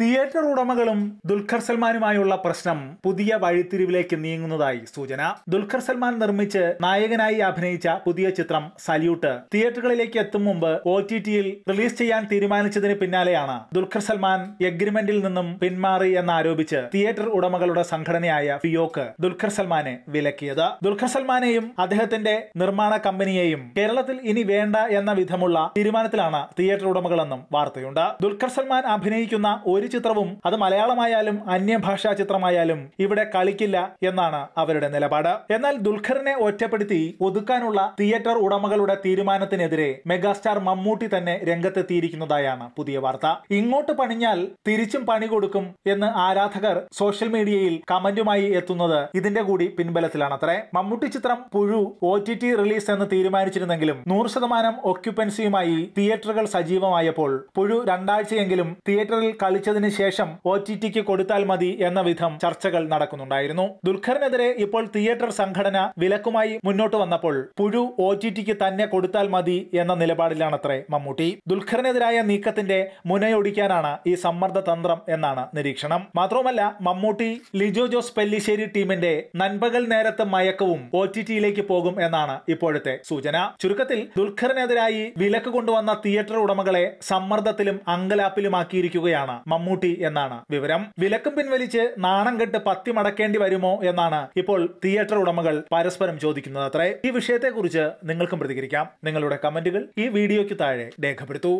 theatre ഉടമകളും Dulquer സൽമാനുമായുള്ള പ്രശ്നം പുതിയ വഴിത്തിരിവിലേക്ക് നീങ്ങുന്നതായി സൂചന ദുൽഖർ സൽമാൻ നിർമ്മിച്ച് നായകനായി അഭിനയിച്ച പുതിയ ചിത്രം സല്യൂട്ട് തിയേറ്ററുകളിലേക്ക് എത്തും മുമ്പ് ഒ ടി ടിയിൽ റിലീസ് ചെയ്യാൻ തീരുമാനിച്ചതിന് പിന്നാലെയാണ് ദുൽഖർ സൽമാൻ എഗ്രിമെന്റിൽ നിന്നും പിന്മാറി എന്നാരോപിച്ച് തിയേറ്റർ ഉടമകളുടെ സംഘടനയായ ഫിയോക്ക് ദുൽഖർ സൽമാനെ വിലക്കിയത് ദുൽഖർ സൽമാനെയും അദ്ദേഹത്തിന്റെ നിർമ്മാണ കമ്പനിയെയും കേരളത്തിൽ ഇനി വേണ്ട എന്ന വിധമുള്ള തീരുമാനത്തിലാണ് തിയേറ്റർ ഉടമകളെന്നും വാർത്തയുണ്ട് ദുൽഖർ സൽമാൻ അഭിനയിക്കുന്ന ഒരു ഒരു ചിത്രവും അത് മലയാളമായാലും അന്യഭാഷാ ചിത്രമായാലും ഇവിടെ കളിക്കില്ല എന്നാണ് അവരുടെ നിലപാട് എന്നാൽ ദുൽഖറിനെ ഒറ്റപ്പെടുത്തി ഒതുക്കാനുള്ള തിയേറ്റർ ഉടമകളുടെ തീരുമാനത്തിനെതിരെ മെഗാസ്റ്റാർ മമ്മൂട്ടി തന്നെ രംഗത്തെത്തിയിരിക്കുന്നതായാണ് പുതിയ വാർത്ത ഇങ്ങോട്ട് പണിഞ്ഞാൽ തിരിച്ചും പണി കൊടുക്കും എന്ന് ആരാധകർ സോഷ്യൽ മീഡിയയിൽ കമന്റുമായി എത്തുന്നത് ഇതിന്റെ കൂടി പിൻബലത്തിലാണത്രേ മമ്മൂട്ടി ചിത്രം പുഴു ഒ റിലീസ് എന്ന് തീരുമാനിച്ചിരുന്നെങ്കിലും നൂറ് ശതമാനം ഒക്യുപ്പൻസിയുമായി തിയേറ്ററുകൾ സജീവമായപ്പോൾ പുഴു രണ്ടാഴ്ചയെങ്കിലും തിയേറ്ററിൽ കളിച്ചത് ഏറ്റെടുത്തതിന് ശേഷം ഒ ടി ടിക്ക് കൊടുത്താൽ മതി എന്ന വിധം ചർച്ചകൾ നടക്കുന്നുണ്ടായിരുന്നു ദുൽഖറിനെതിരെ ഇപ്പോൾ തിയേറ്റർ സംഘടന വിലക്കുമായി മുന്നോട്ട് വന്നപ്പോൾ പുഴു ഒ ടി ടിക്ക് തന്നെ കൊടുത്താൽ മതി എന്ന നിലപാടിലാണത്രേ മമ്മൂട്ടി ദുൽഖറിനെതിരായ നീക്കത്തിന്റെ മുനയൊടിക്കാനാണ് ഈ സമ്മർദ്ദ തന്ത്രം എന്നാണ് നിരീക്ഷണം മാത്രവുമല്ല മമ്മൂട്ടി ലിജോ ജോസ് പെല്ലിശ്ശേരി ടീമിന്റെ നൻപകൽ നേരത്തെ മയക്കവും ഒ ടി ടിയിലേക്ക് പോകും എന്നാണ് ഇപ്പോഴത്തെ സൂചന ചുരുക്കത്തിൽ ദുൽഖറിനെതിരായി വിലക്ക് കൊണ്ടുവന്ന തിയേറ്റർ ഉടമകളെ സമ്മർദ്ദത്തിലും അങ്കലാപ്പിലുമാക്കിയിരിക്കുകയാണ് മമ്മൂട്ടി മമ്മൂട്ടി എന്നാണ് വിവരം വിലക്കും പിൻവലിച്ച് നാണം കെട്ട് പത്തി മടക്കേണ്ടി വരുമോ എന്നാണ് ഇപ്പോൾ തിയേറ്റർ ഉടമകൾ പരസ്പരം ചോദിക്കുന്നത് അത്രേ ഈ വിഷയത്തെക്കുറിച്ച് നിങ്ങൾക്കും പ്രതികരിക്കാം നിങ്ങളുടെ കമന്റുകൾ ഈ വീഡിയോയ്ക്ക് താഴെ രേഖപ്പെടുത്തൂ